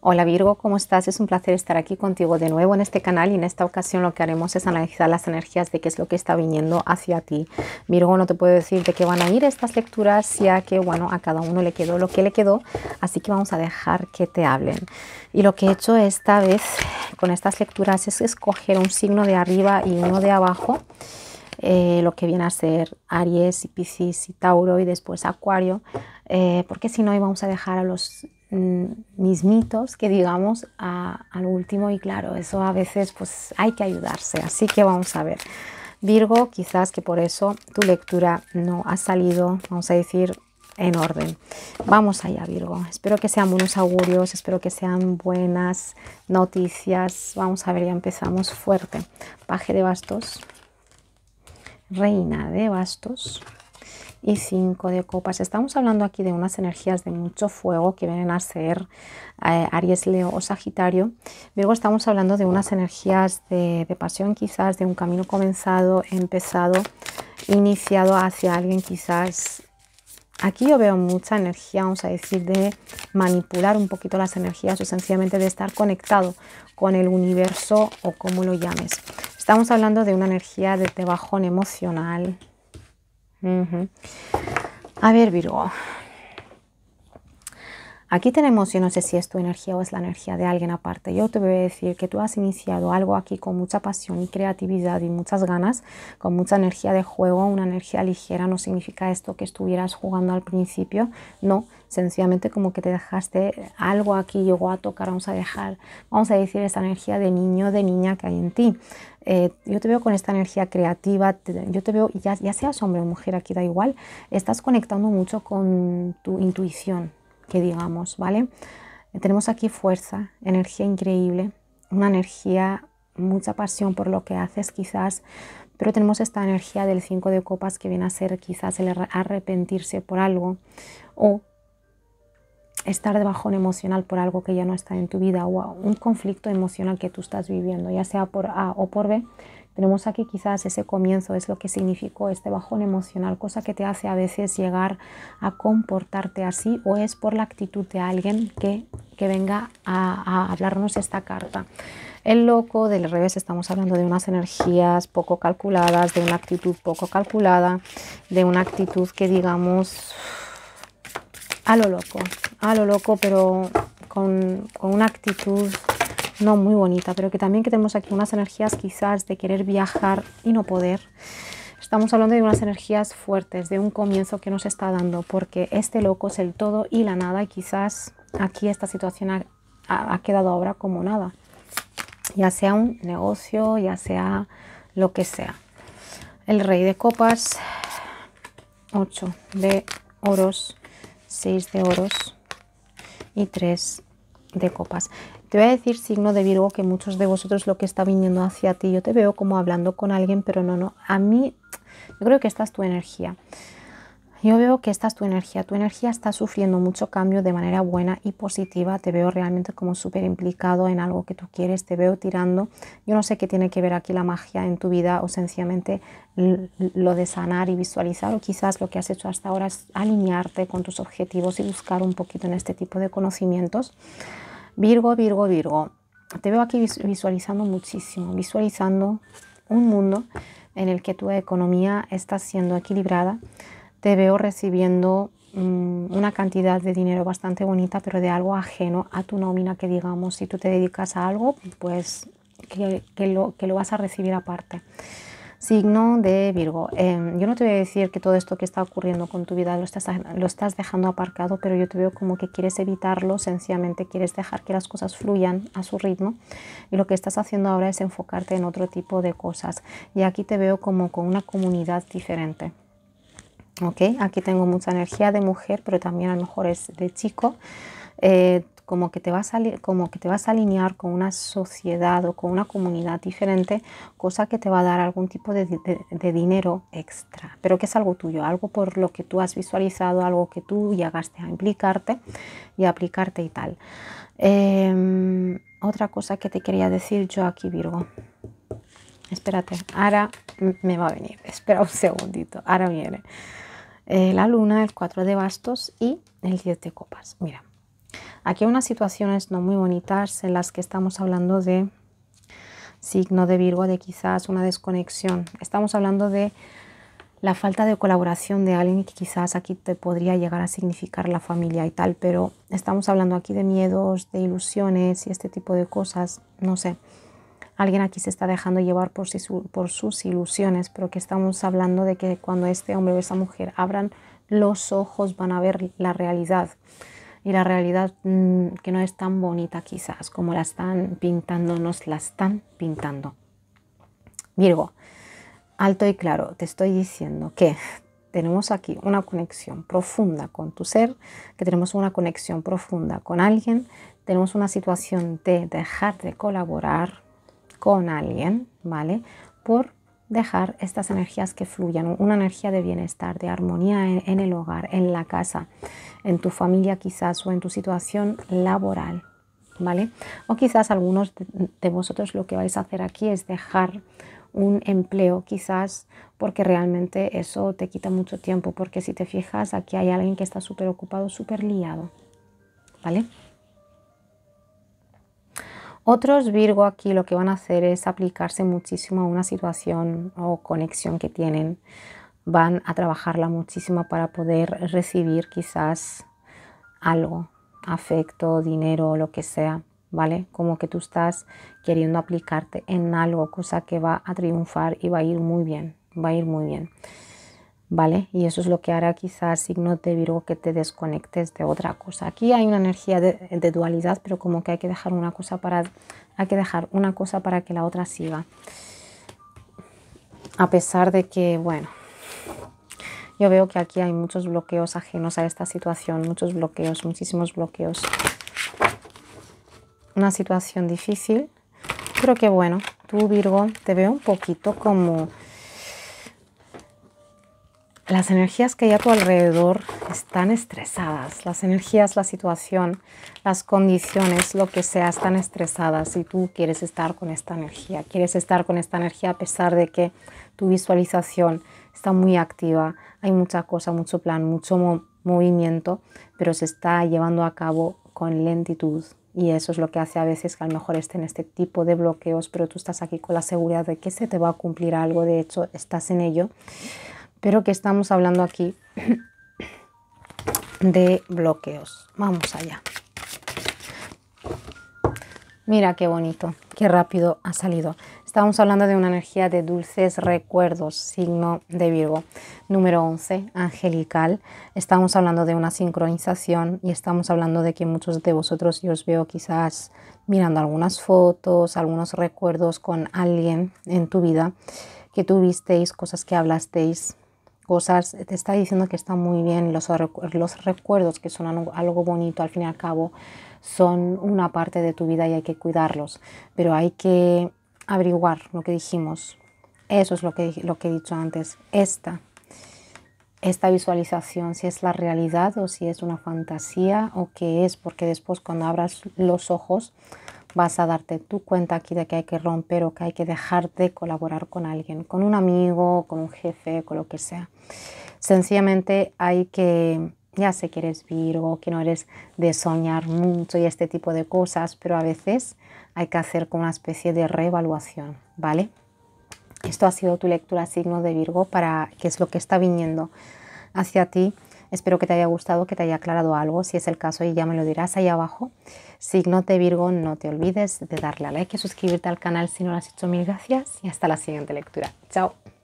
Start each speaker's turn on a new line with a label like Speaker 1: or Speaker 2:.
Speaker 1: Hola Virgo, ¿cómo estás? Es un placer estar aquí contigo de nuevo en este canal y en esta ocasión lo que haremos es analizar las energías de qué es lo que está viniendo hacia ti. Virgo, no te puedo decir de qué van a ir estas lecturas, ya que, bueno, a cada uno le quedó lo que le quedó, así que vamos a dejar que te hablen. Y lo que he hecho esta vez con estas lecturas es escoger un signo de arriba y uno de abajo, eh, lo que viene a ser Aries y Piscis y Tauro y después Acuario, eh, porque si no íbamos a dejar a los Mm, mis mitos, que digamos, a, al último y claro, eso a veces pues hay que ayudarse, así que vamos a ver. Virgo, quizás que por eso tu lectura no ha salido, vamos a decir, en orden. Vamos allá, Virgo. Espero que sean buenos augurios, espero que sean buenas noticias. Vamos a ver, ya empezamos fuerte. Paje de bastos, reina de bastos y 5 de copas. Estamos hablando aquí de unas energías de mucho fuego que vienen a ser eh, Aries, Leo o Sagitario. Luego estamos hablando de unas energías de, pasión quizás, de un camino comenzado, empezado, iniciado hacia alguien quizás Aquí yo veo mucha energía, vamos a decir, de manipular un poquito las energías o sencillamente de estar conectado con el universo o como lo llames. Estamos hablando de una energía de, de bajón emocional, mhm A ver, Virgo, Aquí tenemos, yo no sé si es tu energía o es la energía de alguien aparte. Yo te voy a decir que tú has iniciado algo aquí con mucha pasión y creatividad y muchas ganas, con mucha energía de juego, una energía ligera. No significa esto que estuvieras jugando al principio, no. Sencillamente como que te dejaste algo aquí, llegó a tocar, vamos a dejar, vamos a decir, esa energía de niño, de niña que hay en ti. Eh, yo te veo con esta energía creativa, yo te veo, ya, ya seas hombre o mujer, aquí da igual, estás conectando mucho con tu intuición, que digamos, ¿vale? Tenemos aquí fuerza, energía increíble, una energía, mucha pasión por lo que haces quizás, pero tenemos esta energía del 5 de copas que viene a ser quizás el arrepentirse por algo o estar de bajón emocional por algo que ya no está en tu vida o un conflicto emocional que tú estás viviendo, ya sea por A o por B, tenemos aquí quizás ese comienzo, es lo que significó este bajón emocional, cosa que te hace a veces llegar a comportarte así o es por la actitud de alguien que, venga a, hablarnos esta carta. El loco, del revés, estamos hablando de unas energías poco calculadas, de una actitud poco calculada, de una actitud que digamos a lo loco, a lo loco, pero con, con una actitud no muy bonita, pero que también que tenemos aquí unas energías quizás de querer viajar y no poder. Estamos hablando de unas energías fuertes, de un comienzo que nos está dando, porque este loco es el todo y la nada, y quizás aquí esta situación ha, ha quedado ahora como nada, ya sea un negocio, ya sea lo que sea. El rey de copas, 8 de oros, 6 de oros y 3 de copas. Te voy a decir, signo de Virgo, que muchos de vosotros lo que está viniendo hacia ti, yo te veo como hablando con alguien, pero no, no, a mí yo creo que esta es tu energía. Yo veo que esta es tu energía, tu energía está sufriendo mucho cambio de manera buena y positiva, te veo realmente como súper implicado en algo que tú quieres, te veo tirando, yo no sé qué tiene que ver aquí la magia en tu vida o sencillamente lo de sanar y visualizar o quizás lo que has hecho hasta ahora es alinearte con tus objetivos y buscar un poquito en este tipo de conocimientos. Virgo, Virgo, Virgo. Te veo aquí visualizando muchísimo, visualizando un mundo en el que tu economía está siendo equilibrada. Te veo recibiendo mm, una cantidad de dinero bastante bonita, pero de algo ajeno a tu nómina, que digamos, si tú te dedicas a algo, pues lo, que lo vas a recibir aparte. Signo de Virgo. Em, yo no te voy a decir que todo esto que está ocurriendo con tu vida lo estás, dejando aparcado, pero yo te veo como que quieres evitarlo, sencillamente quieres dejar que las cosas fluyan a su ritmo y lo que estás haciendo ahora es enfocarte en otro tipo de cosas. Y aquí te veo como con una comunidad diferente. ¿ok? Aquí tengo mucha energía de mujer, pero también a lo mejor es de chico. Eh, como que te vas a, como que te vas a alinear con una sociedad o con una comunidad diferente, cosa que te va a dar algún tipo de, dinero extra, pero que es algo tuyo, algo por lo que tú has visualizado, algo que tú llegaste a implicarte y aplicarte y tal. Em, otra cosa que te quería decir yo aquí, Virgo. Espérate, ahora me va a venir. Espera un segundito, ahora viene. Eh, la luna, el 4 de bastos y el 10 de copas. Mira, Aquí hay unas situaciones no muy bonitas en las que estamos hablando de signo de Virgo, de quizás una desconexión. Estamos hablando de la falta de colaboración de alguien que quizás aquí te podría llegar a significar la familia y tal, pero estamos hablando aquí de miedos, de ilusiones y este tipo de cosas, no sé. Alguien aquí se está dejando llevar por, por sus ilusiones, pero que estamos hablando de que cuando este hombre o esa mujer abran los ojos van a ver la realidad y la realidad mm, que no es tan bonita quizás como la están pintando, nos la están pintando. Virgo, alto y claro, te estoy diciendo que tenemos aquí una conexión profunda con tu ser, que tenemos una conexión profunda con alguien, tenemos una situación de dejar de colaborar con alguien, ¿vale? Por dejar estas energías que fluyan, una energía de bienestar, de armonía en, el hogar, en la casa, en tu familia quizás o en tu situación laboral, ¿vale? O quizás algunos de, de vosotros lo que vais a hacer aquí es dejar un empleo quizás porque realmente eso te quita mucho tiempo, porque si te fijas aquí hay alguien que está súper ocupado, súper liado, ¿vale? Otros Virgo aquí lo que van a hacer es aplicarse muchísimo a una situación o conexión que tienen. Van a trabajarla muchísimo para poder recibir quizás algo, afecto, dinero, o lo que sea, ¿vale? Como que tú estás queriendo aplicarte en algo, cosa que va a triunfar y va a ir muy bien, va a ir muy bien. ¿vale? Y eso es lo que hará quizás signo de Virgo que te desconectes de otra cosa. Aquí hay una energía de, dualidad, pero como que hay que dejar una cosa para hay que dejar una cosa para que la otra siga. A pesar de que, bueno, yo veo que aquí hay muchos bloqueos ajenos a esta situación, muchos bloqueos, muchísimos bloqueos. Una situación difícil, pero que bueno, tú Virgo, te veo un poquito como las energías que hay a tu alrededor están estresadas, las energías, la situación, las condiciones, lo que sea, están estresadas y tú quieres estar con esta energía, quieres estar con esta energía a pesar de que tu visualización está muy activa, hay mucha cosa, mucho plan, mucho movimiento, pero se está llevando a cabo con lentitud. Y eso es lo que hace a veces que a lo mejor en este tipo de bloqueos, pero tú estás aquí con la seguridad de que se te va a cumplir algo, de hecho estás en ello pero que estamos hablando aquí de bloqueos. Vamos allá. Mira qué bonito, qué rápido ha salido. Estamos hablando de una energía de dulces recuerdos, signo de Virgo. Número 11, angelical. Estamos hablando de una sincronización y estamos hablando de que muchos de vosotros, yo os veo quizás mirando algunas fotos, algunos recuerdos con alguien en tu vida que tuvisteis, cosas que hablasteis, cosas, te está diciendo que están muy bien, los, recuerdos que son algo bonito al fin y al cabo son una parte de tu vida y hay que cuidarlos, pero hay que averiguar lo que dijimos. Eso es lo que, lo que he dicho antes. Esta, esta visualización, si es la realidad o si es una fantasía o qué es, porque después cuando abras los ojos vas a darte tu cuenta aquí de que hay que romper o que hay que dejar de colaborar con alguien, con un amigo, con un jefe, con lo que sea. Sencillamente hay que, ya sé que eres Virgo, que no eres de soñar mucho y este tipo de cosas, pero a veces hay que hacer como una especie de reevaluación, ¿vale? Esto ha sido tu lectura signo de Virgo para qué es lo que está viniendo hacia ti Espero que te haya gustado, que te haya aclarado algo. Si es el caso, y ya me lo dirás ahí abajo. Si no te Virgo, no te olvides de darle a like y suscribirte al canal si no lo has hecho. Mil gracias y hasta la siguiente lectura. Chao.